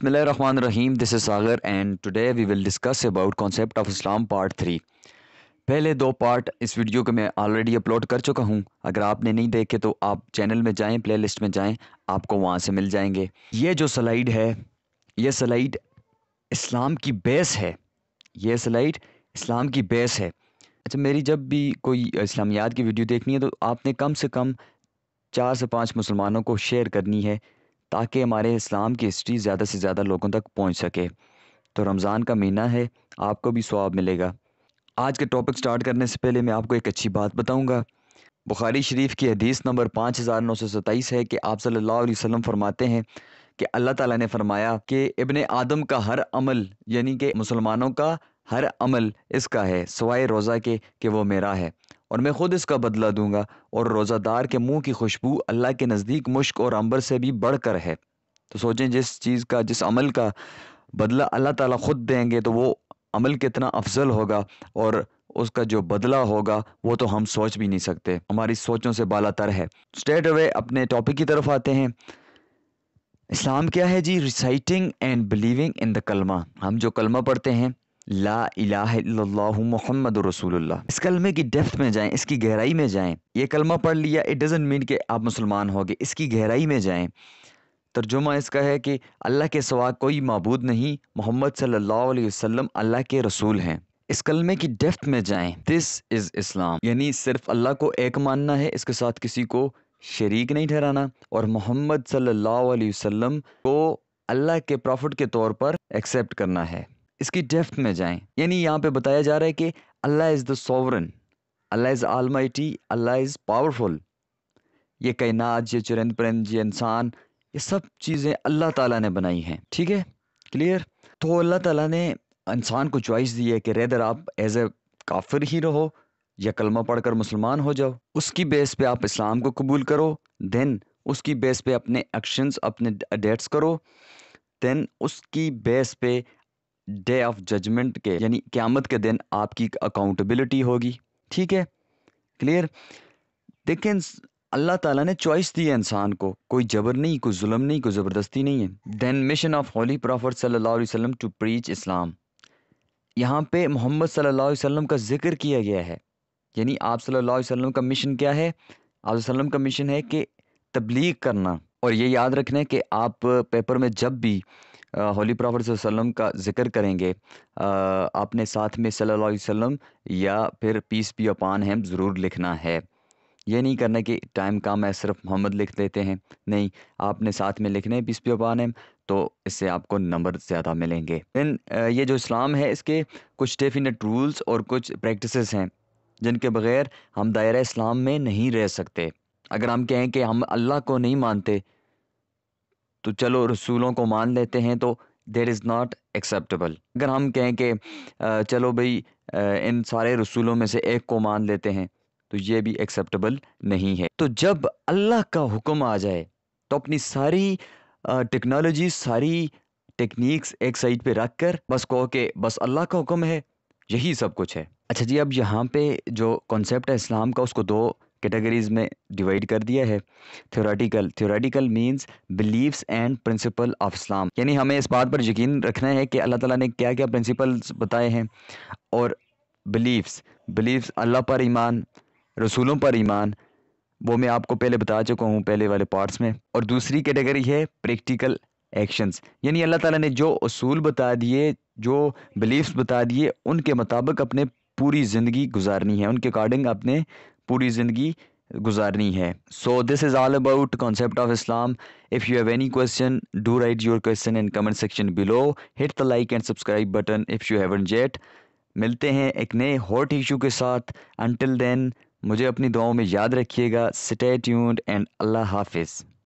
Rahim this is Sagar and today we will discuss about concept of Islam part three पहले दो part इस video के मैं already upload कर चुका हूँ अगर आपने नहीं देखे तो आप चैनल में जाएं प्लेलिस्ट में जाएं आपको वहाँ से मिल जाएंगे ये जो स्लाइड है ये स्लाइड इस्लाम की बेस है ये स्लाइड इस्लाम की बेस है अच्छा मेरी जब भी कोई इस्लामियात की वीडियो देखनी है तो आपने कम से कम चार से पाँच मुसलमानों को शेयर करनी है ताकि हमारे इस्लाम की हिस्ट्री ज़्यादा से ज़्यादा लोगों तक पहुँच सके तो रमज़ान का महीना है आपको भी स्वाब मिलेगा आज के टॉपिक स्टार्ट करने से पहले मैं आपको एक अच्छी बात बताऊँगा बुखारी शरीफ की हदीस नंबर पाँच हज़ार नौ सौ सत्ताईस है कि आप सल्लल्लाहु अलैहि वसल्लम फरमाते हैं कि अल्लाह ताला ने फरमाया कि इबन आदम का हर अमल यानी कि मुसलमानों का हर अमल इसका है सवाए रोज़ा के कि वो मेरा है और मैं खुद इसका बदला दूंगा और रोज़ादार के मुंह की खुशबू अल्लाह के नज़दीक मुश्क और अंबर से भी बढ़कर है तो सोचें जिस चीज़ का जिस अमल का बदला अल्लाह ताला खुद देंगे तो वो अमल कितना अफजल होगा और उसका जो बदला होगा वो तो हम सोच भी नहीं सकते हमारी सोचों से बाला तर है स्टेट अवे अपने टॉपिक की तरफ आते हैं इस्लाम क्या है जी reciting and believing in the kalma हम जो कलमा पढ़ते हैं ला मोहम्मद रसूलुल्लाह इस कलमे की डेप्थ में जाएं इसकी गहराई में जाएं ये कलमा पढ़ लिया इट डजेंट मीन कि आप मुसलमान होगे इसकी गहराई में जाएं तर्जुमा इसका है कि अल्लाह के सवा कोई मबूद नहीं मोहम्मद सल्ला अलैहि अल्लाह के रसूल हैं इस कलमे की डेफ्थ में जाएं दिस इज़ इस्लाम यानी सिर्फ अल्लाह को एक मानना है इसके साथ किसी को शरीक नहीं ठहराना और मोहम्मद सल्लल्लाहु अलैहि वसल्लम को अल्लाह के प्रॉफिट के तौर पर एक्सेप्ट करना है इसकी डेफ्थ में जाएं यानी यहाँ पे बताया जा रहा है कि Allah is the sovereign Allah is almighty Allah is powerful ये कायनात ये चुरंद परिंद ये इंसान ये सब चीज़ें अल्लाह ताला ने बनाई हैं ठीक है क्लियर तो अल्लाह ताला ने इंसान को चॉइस दी है कि रेदर आप एज ए काफिर ही रहो या कलमा पढ़कर मुसलमान हो जाओ उसकी बेस पे आप इस्लाम को कबूल करो देन उसकी बेस पे अपने एक्शंस अपने डेट्स करो देन उसकी बेस पे डे ऑफ जजमेंट के यानी क्यामत के दिन आपकी अकाउंटेबिलिटी होगी ठीक है क्लियर देखें अल्लाह ताला ने चॉइस दी है इंसान को कोई जबर नहीं कोई जुल्म नहीं कोई ज़बरदस्ती नहीं है then mission of holy prophet सल्लल्लाहु अलैहि वसल्लम टू प्रीच इस्लाम यहाँ पे मोहम्मद सल्लल्लाहु अलैहि वसल्लम का जिक्र किया गया है यानी आप सल्ला वसम का मिशन क्या है आप वसल्लम का मिशन है कि तबलीग करना और ये याद रखना है कि आप पेपर में जब भी होली प्रॉफिट वसल्लम का जिक्र करेंगे आपने साथ में सल्लल्लाहु अलैहि वसल्लम या फिर पीस पी अपान हैम ज़रूर लिखना है ये नहीं करना कि टाइम काम है सिर्फ मोहम्मद लिख देते हैं नहीं आपने साथ में लिखने पीस पी अपान हैम तो इससे आपको नंबर ज़्यादा मिलेंगे दिन ये जो इस्लाम है इसके कुछ डेफिनेट रूल्स और कुछ प्रैक्टिस हैं जिनके बगैर हम दायरा इस्लाम में नहीं रह सकते अगर हम कहें कि हम अल्लाह को नहीं मानते तो चलो रसूलों को मान लेते हैं तो देर इज़ नॉट एक्सेप्टेबल अगर हम कहें कि चलो भाई इन सारे रसूलों में से एक को मान लेते हैं तो ये भी एक्सेप्टेबल नहीं है तो जब अल्लाह का हुक्म आ जाए तो अपनी सारी टेक्नोलॉजी सारी टेक्निक्स एक साइड पे रख कर बस कहो के बस अल्लाह का हुक्म है यही सब कुछ है अच्छा जी अब यहाँ पे जो कॉन्सेप्ट है इस्लाम का उसको दो कैटेगरीज में डिवाइड कर दिया है theoretical theoretical means believes and principle of Islam यानी हमें इस बात पर यकीन रखना है कि अल्लाह ताला ने क्या क्या प्रिंसिपल्स बताए हैं और बिलीव्स बिलीव्स अल्लाह पर ईमान रसूलों पर ईमान वो मैं आपको पहले बता चुका हूँ पहले वाले पार्ट्स में और दूसरी कैटेगरी है प्रैक्टिकल एक्शंस यानी अल्लाह ताला ने जो असूल बता दिए जो बिलीव्स बता दिए उनके मुताबिक अपने पूरी ज़िंदगी गुजारनी है उनके अकॉर्डिंग अपने पूरी ज़िंदगी गुजारनी है so this is all about concept of Islam if you have any question do write your question in comment section below hit the like and subscribe button if you haven't yet मिलते हैं एक नए hot issue के साथ until then मुझे अपनी दुआओं में याद रखिएगा स्टे ट्यून्ड एंड अल्लाह हाफिज़